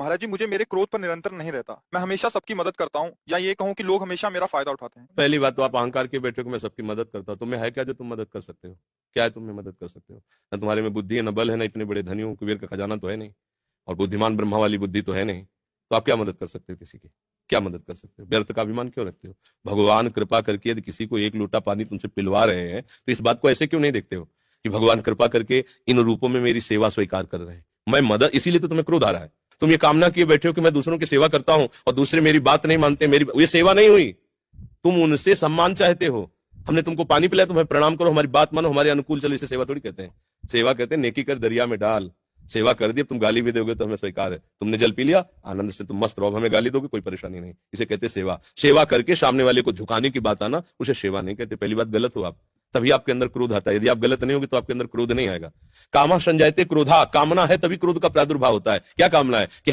महाराज जी मुझे मेरे क्रोध पर निरंतर नहीं रहता मैं हमेशा सबकी मदद करता हूँ या ये कहूँ कि लोग हमेशा मेरा फायदा उठाते हैं पहली बात तो आप अहंकार के बैठे हो मैं सबकी मदद करता हूँ तुम्हें तो है क्या जो तुम मदद कर सकते हो क्या है तुम्हें मदद कर सकते हो न तुम्हारे में बुद्धि है न बल है ना इतने बड़े धनी हो कुबेर का खजाना तो है नहीं और बुद्धिमान ब्रह्मा वाली बुद्धि तो है नहीं तो आप क्या मदद कर सकते हो किसी की क्या मदद कर सकते हो व्यर्थ का अभिमान क्यों रखते हो भगवान कृपा करके यदि किसी को एक लोटा पानी तुमसे पिलवा रहे हैं तो इस बात को ऐसे क्यों नहीं देखते हो कि भगवान कृपा करके इन रूपों में मेरी सेवा स्वीकार कर रहे हैं मैं मदद इसीलिए तो तुम्हें क्रोध आ रहा है तुम ये कामना किए बैठे हो कि मैं दूसरों की सेवा करता हूं और दूसरे मेरी बात नहीं मानते मेरी ये सेवा नहीं हुई तुम उनसे सम्मान चाहते हो हमने तुमको पानी पिलाया तुम्हें प्रणाम करो हमारी बात मानो हमारे अनुकूल चलो इसे सेवा थोड़ी कहते हैं सेवा कहते हैं नेकी कर दरिया में डाल सेवा कर दी तुम गाली भी दोगे तो हमें स्वीकार है तुमने जल पी लिया आनंद से तुम मस्त रहो हमें गाली दोगे कोई परेशानी नहीं इसे कहते सेवा सेवा करके सामने वाले को झुकाने की बात आना उसे सेवा नहीं कहते पहली बात गलत हो आप तभी आपके अंदर क्रोध आता है यदि आप गलत नहीं होगी तो आपके अंदर क्रोध नहीं आएगा कामा संजायते क्रोधा कामना है तभी क्रोध का प्रादुर्भाव होता है क्या कामना है कि